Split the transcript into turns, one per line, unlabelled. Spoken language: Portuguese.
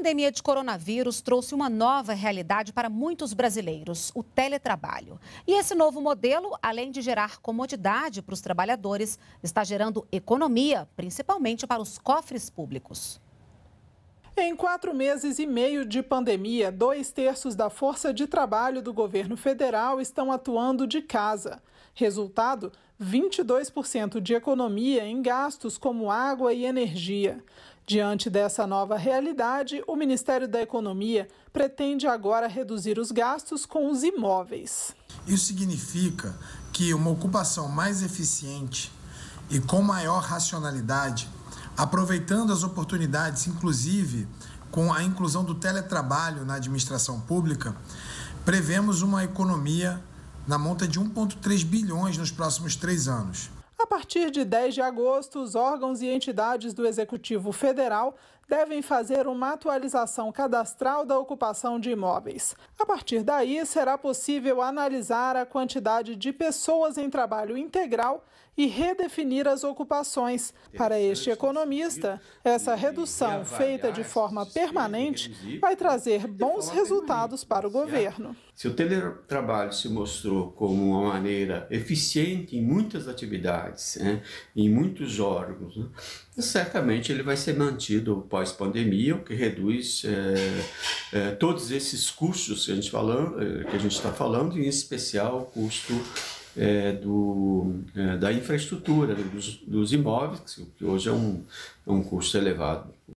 pandemia de coronavírus trouxe uma nova realidade para muitos brasileiros, o teletrabalho. E esse novo modelo, além de gerar comodidade para os trabalhadores, está gerando economia, principalmente para os cofres públicos.
Em quatro meses e meio de pandemia, dois terços da força de trabalho do governo federal estão atuando de casa. Resultado: 22% de economia em gastos como água e energia. Diante dessa nova realidade, o Ministério da Economia pretende agora reduzir os gastos com os imóveis.
Isso significa que uma ocupação mais eficiente e com maior racionalidade, aproveitando as oportunidades, inclusive com a inclusão do teletrabalho na administração pública, prevemos uma economia na monta de 1,3 bilhões nos próximos três anos.
A partir de 10 de agosto, os órgãos e entidades do Executivo Federal devem fazer uma atualização cadastral da ocupação de imóveis. A partir daí, será possível analisar a quantidade de pessoas em trabalho integral e redefinir as ocupações. Para este economista, essa redução feita de forma permanente vai trazer bons resultados para o né? governo.
Se o teletrabalho se mostrou como uma maneira eficiente em muitas atividades, né, em muitos órgãos, né, certamente ele vai ser mantido pós-pandemia, o que reduz é, é, todos esses custos que a gente é, está falando, em especial o custo é, do, é, da infraestrutura, dos, dos imóveis, que hoje é um, é um custo elevado.